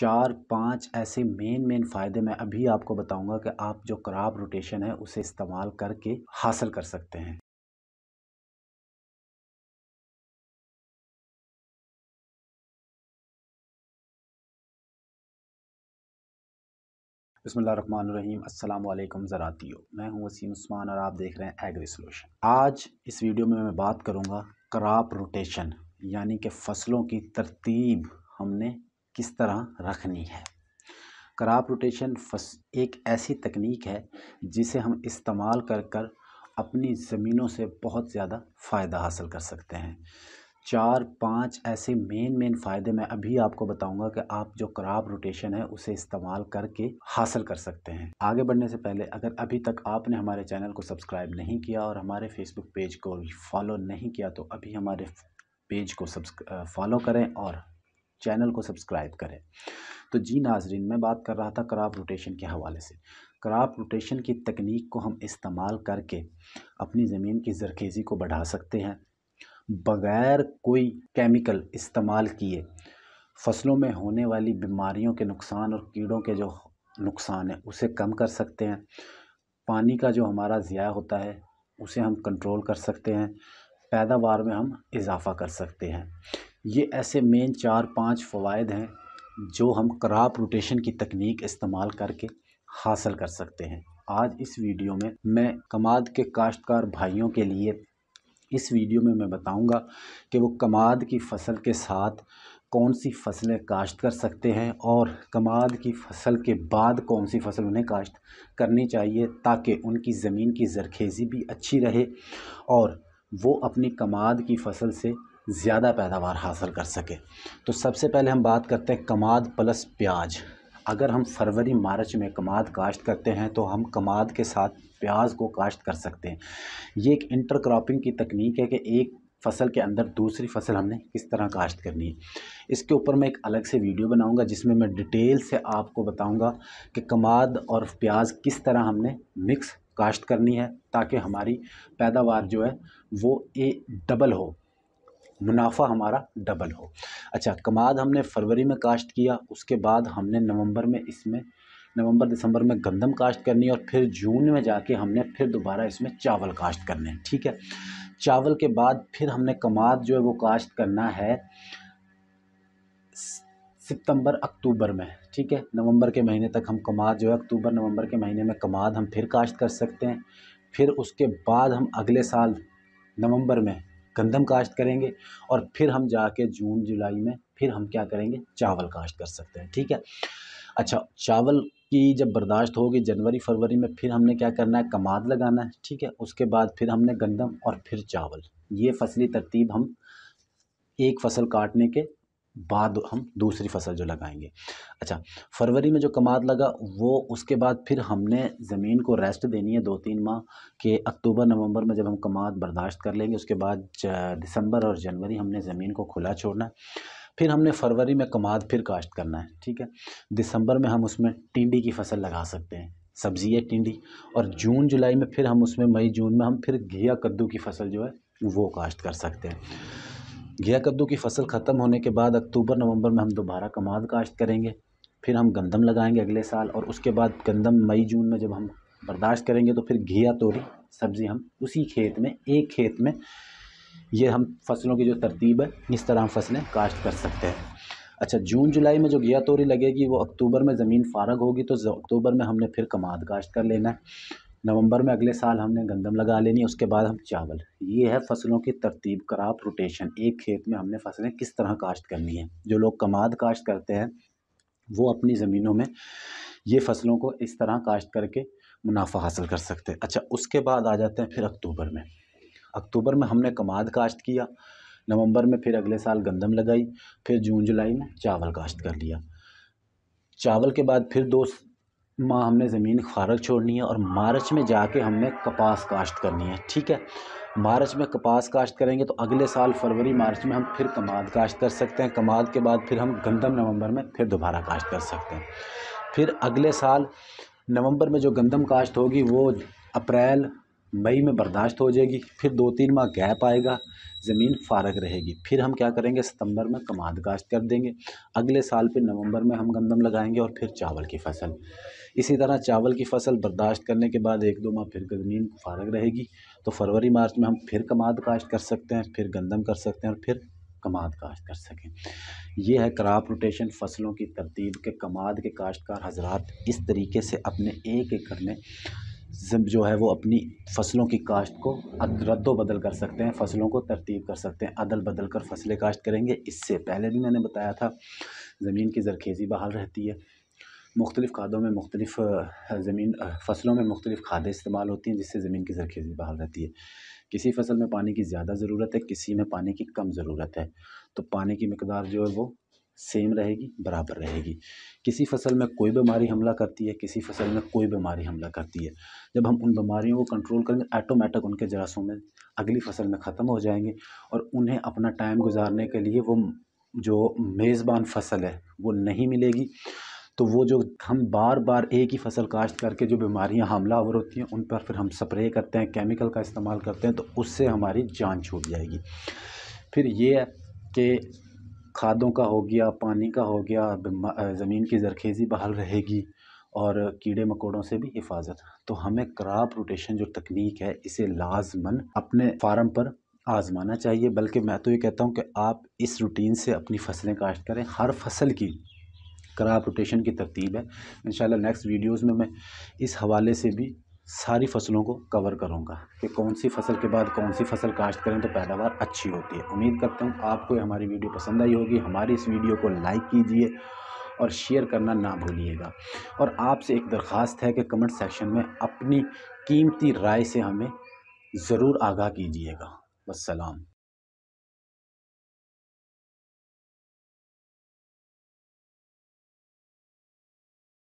चार पांच ऐसे मेन मेन फ़ायदे मैं अभी आपको बताऊंगा कि आप जो क्राप रोटेशन है उसे इस्तेमाल करके हासिल कर सकते हैं बसमीम अल्लाम ज़रातियो मैं हूं वसीम उस्मान और आप देख रहे हैं एग्री सोलूशन आज इस वीडियो में मैं बात करूंगा क्राप रोटेशन यानी कि फसलों की तरतीब हमने किस तरह रखनी है क्रॉप रोटेशन फस एक ऐसी तकनीक है जिसे हम इस्तेमाल कर कर अपनी ज़मीनों से बहुत ज़्यादा फ़ायदा हासिल कर सकते हैं चार पांच ऐसे मेन मेन फ़ायदे मैं अभी आपको बताऊंगा कि आप जो क्रॉप रोटेशन है उसे इस्तेमाल करके हासिल कर सकते हैं आगे बढ़ने से पहले अगर अभी तक आपने हमारे चैनल को सब्सक्राइब नहीं किया और हमारे फेसबुक पेज को फॉलो नहीं किया तो अभी हमारे पेज को सब्स फॉलो करें और चैनल को सब्सक्राइब करें तो जी नाजरीन मैं बात कर रहा था क्राप रोटेशन के हवाले से क्राप रोटेशन की तकनीक को हम इस्तेमाल करके अपनी ज़मीन की जरखेज़ी को बढ़ा सकते हैं बग़ैर कोई केमिकल इस्तेमाल किए फसलों में होने वाली बीमारियों के नुकसान और कीड़ों के जो नुकसान है उसे कम कर सकते हैं पानी का जो हमारा ज़िया होता है उसे हम कंट्रोल कर सकते हैं पैदावार में हम इजाफ़ा कर सकते हैं ये ऐसे मेन चार पांच फ़वाद हैं जो हम क्राप रोटेशन की तकनीक इस्तेमाल करके हासिल कर सकते हैं आज इस वीडियो में मैं कमाद के काश्तकार भाइयों के लिए इस वीडियो में मैं बताऊंगा कि वो कमाद की फसल के साथ कौन सी फसलें काश्त कर सकते हैं और कमाद की फसल के बाद कौन सी फसल उन्हें काश्त करनी चाहिए ताकि उनकी ज़मीन की जरखेज़ी भी अच्छी रहे और वो अपनी कमाद की फसल से ज़्यादा पैदावार हासिल कर सके तो सबसे पहले हम बात करते हैं कमाद प्लस प्याज अगर हम फरवरी मार्च में कमाद काश्त करते हैं तो हम कमाद के साथ प्याज को काश्त कर सकते हैं ये एक इंटर क्रॉपिंग की तकनीक है कि एक फसल के अंदर दूसरी फसल हमने किस तरह काश्त करनी है इसके ऊपर मैं एक अलग से वीडियो बनाऊंगा जिसमें मैं डिटेल से आपको बताऊंगा कि कमाद और प्याज किस तरह हमने मिक्स काश्त करनी है ताकि हमारी पैदावार जो है वो ए डबल हो मुनाफा हमारा डबल हो अच्छा कमाद हमने फरवरी में काश्त किया उसके बाद हमने नवंबर में इसमें नवंबर दिसंबर में गंदम काश्त करनी है और फिर जून में जाके हमने फिर दोबारा इसमें चावल काश्त करने हैं ठीक है चावल के बाद फिर हमने कमाद जो है वो काश्त करना है सितंबर अक्टूबर में ठीक है नवंबर के महीने तक हम कमाद जो है अक्टूबर नवंबर के महीने में कमाद हम फिर काश्त कर सकते हैं फिर उसके बाद हम अगले साल नवंबर में गंदम काश्त करेंगे और फिर हम जाके जून जुलाई में फिर हम क्या करेंगे चावल काश्त कर सकते हैं ठीक है अच्छा चावल की जब बर्दाश्त होगी जनवरी फरवरी में फिर हमने क्या करना है कमाद लगाना है ठीक है उसके बाद फिर हमने गंदम और फिर चावल ये फसली तरतीब हम एक फसल काटने के बाद हम दूसरी फसल जो लगाएंगे अच्छा फरवरी में जो कमाद लगा वो उसके बाद फिर हमने ज़मीन को रेस्ट देनी है दो तीन माह के अक्टूबर नवंबर में जब हम कमाद बर्दाश्त कर लेंगे उसके बाद दिसंबर और जनवरी हमने ज़मीन को खुला छोड़ना है फिर हमने फरवरी में कमाद फिर काश्त करना है ठीक है दिसंबर में हम उसमें टिंडी की फसल लगा सकते हैं सब्ज़ी है टिंडी और जून जुलाई में फिर हम उसमें मई जून में हम फिर घिया कद्दू की फसल जो है वो काश्त कर सकते हैं घिया कद्दू की फसल ख़त्म होने के बाद अक्टूबर नवंबर में हम दोबारा कमाद काश्त करेंगे फिर हम गंदम लगाएंगे अगले साल और उसके बाद गंदम मई जून में जब हम बर्दाश्त करेंगे तो फिर घिया तोरी सब्ज़ी हम उसी खेत में एक खेत में ये हम फसलों की जो तरतीब है इस तरह हम फसलें काश्त कर सकते हैं अच्छा जून जुलाई में जो घिया तोरी लगेगी वो अक्टूबर में ज़मीन फारग होगी तो अक्टूबर में हमने फिर कमाद काश्त कर लेना है नवंबर में अगले साल हमने गंदम लगा लेनी है उसके बाद हम चावल ये है फसलों की तरतीब क्राप रोटेशन एक खेत में हमने फसलें किस तरह काश्त करनी है जो लोग कमाद काश्त करते हैं वो अपनी ज़मीनों में ये फसलों को इस तरह काश्त करके मुनाफा हासिल कर सकते हैं अच्छा उसके बाद आ जाते हैं फिर अक्टूबर में अक्टूबर में हमने कमाद काश्त किया नवंबर में फिर अगले साल गंदम लगाई फिर जून जुलाई में चावल काश्त कर लिया चावल के बाद फिर दो माह हमने ज़मीन खारक छोड़नी है और मार्च में जाके हमने कपास काश्त करनी है ठीक है मार्च में कपास काश्त करेंगे तो अगले साल फरवरी मार्च में हम फिर कमाद काश्त कर सकते हैं कमाद के बाद फिर हम गंदम नवंबर में फिर दोबारा काश्त कर सकते हैं फिर अगले साल नवंबर में जो गंदम काश्त होगी वो अप्रैल मई में बर्दाश्त हो जाएगी फिर दो तीन माह गैप आएगा ज़मीन फारग रहेगी फिर हम क्या करेंगे सितंबर में कमाद काश्त कर देंगे अगले साल फिर नवंबर में हम गंदम लगाएंगे और फिर चावल की फसल इसी तरह चावल की फसल बर्दाश्त करने के बाद एक दो माह फिर ज़मीन फारग रहेगी तो फरवरी मार्च में हम फिर कमाद काश्त कर सकते हैं फिर गंदम कर सकते हैं और फिर कमाद काश्त कर सकें यह है क्राप रोटेशन फसलों की तरतीब के कमाद के काश्तकार हजरात इस तरीके से अपने एक एकड़ में जो है वो अपनी फसलों की काश्त को रद्दो बदल कर सकते हैं फसलों को तरतीब कर सकते हैं अदल बदल कर फसलें काश्त करेंगे इससे पहले भी मैंने बताया था ज़मीन की जरखेज़ी बहाल रहती है मुख्तलिफ़ खादों में मुख्तलिफ़ ज़मीन फसलों में मुख्तलिफ़ खादें इस्तेमाल होती हैं जिससे ज़मीन की ज़रख़ेज़ी बहाल रहती है किसी फसल में पानी की ज़्यादा ज़रूरत है किसी में पानी की कम ज़रूरत है तो पानी की मकदार जो है वो सेम रहेगी बराबर रहेगी किसी फसल में कोई बीमारी हमला करती है किसी फसल में कोई बीमारी हमला करती है जब हम उन बीमारियों को कंट्रोल करेंगे ऐटोमेटिक उनके जरासों में अगली फसल में ख़त्म हो जाएंगे और उन्हें अपना टाइम गुजारने के लिए वो जो मेज़बान फसल है वो नहीं मिलेगी तो वो जो हम बार बार एक ही फसल काश्त करके जो बीमारियां हमला आवर होती हैं उन पर फिर हम स्प्रे करते हैं केमिकल का इस्तेमाल करते हैं तो उससे हमारी जान छूट जाएगी फिर ये है कि खादों का हो गया पानी का हो गया ज़मीन की जरखेज़ी बहाल रहेगी और कीड़े मकोड़ों से भी हिफाजत तो हमें क्राप रोटेशन जो तकनीक है इसे लाजमन अपने फार्म पर आज़माना चाहिए बल्कि मैं तो ये कहता हूँ कि आप इस रूटीन से अपनी फसलें काश्त करें हर फसल की क्राप रोटेशन की तरतीब है इन नेक्स्ट वीडियोज़ में मैं इस हवाले से भी सारी फसलों को कवर करूंगा कि कौन सी फसल के बाद कौन सी फसल काश्त करें तो पैदावार अच्छी होती है उम्मीद करता हूँ आपको हमारी वीडियो पसंद आई होगी हमारी इस वीडियो को लाइक कीजिए और शेयर करना ना भूलिएगा और आपसे एक दरख्वास्त है कि कमेंट सेक्शन में अपनी कीमती राय से हमें ज़रूर आगाह कीजिएगा वसलाम